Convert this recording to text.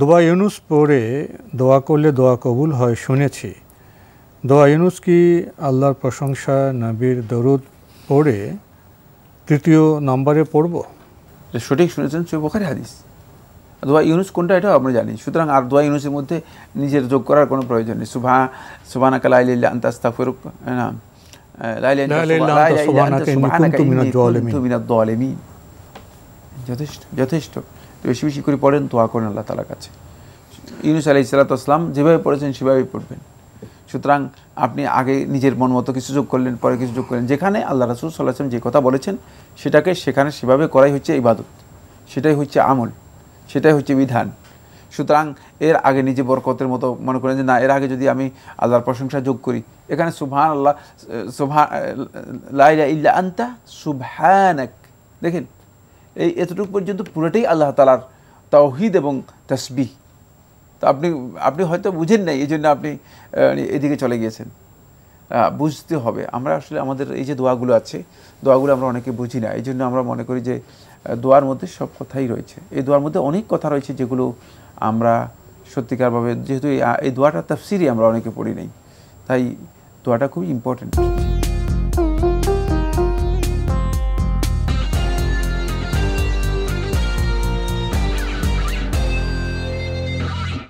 দোয়া ইউনুস পড়ে দোয়া করলে দোয়া কবুল হয় শুনেছি দোয়া ইউনুস কি আল্লাহর প্রশংসা নাবির দরুদ পড়ে তৃতীয় নম্বরে পড়ব সঠিক শুনেছেন সে বোখারি হাদিস দোয়া ইউনুস কোনটা এটাও আমরা জানি সুতরাং আর দোয়া ইউনুসের মধ্যে নিজের যোগ করার কোনো প্রয়োজন নেই সুভা সুবানাকা লাইলিল্লা আন্তাস্তা ফেরুক যথেষ্ট যথেষ্ট বেশি বেশি করে পড়েন তো করেন আল্লাহ তালার কাছে ইউনুস আলি ইসালাতাম যেভাবে পড়েছেন সেভাবেই পড়বেন সুতরাং আপনি আগে নিজের মন মতো কিছু যোগ করলেন পরে কিছু যোগ করলেন যেখানে আল্লাহ রাসুল সাল্লাহাম যে কথা বলেছেন সেটাকে সেখানে সেভাবে করাই হচ্ছে ইবাদত সেটাই হচ্ছে আমল সেটাই হচ্ছে বিধান সুতরাং এর আগে নিজে বরকতের মতো মনে করেন যে না এর আগে যদি আমি আল্লাহর প্রশংসা যোগ করি এখানে সুভান আল্লাহ সুভা লাইলা ইল্লা আন্তা সুবহানাক দেখেন এই এতটুকু পর্যন্ত পুরোটাই আল্লাহ তালার তাওহিদ এবং তসবি তো আপনি আপনি হয়তো বুঝেন নাই এই জন্য আপনি এদিকে চলে গিয়েছেন বুঝতে হবে আমরা আসলে আমাদের এই যে দোয়াগুলো আছে দোয়াগুলো আমরা অনেকে বুঝি না এই জন্য আমরা মনে করি যে দোয়ার মধ্যে সব কথাই রয়েছে এই দোয়ার মধ্যে অনেক কথা রয়েছে যেগুলো আমরা সত্যিকারভাবে যেহেতু এই দোয়াটা তাফসিরই আমরা অনেকে পড়ি নাই তাই দোয়াটা খুবই ইম্পর্ট্যান্ট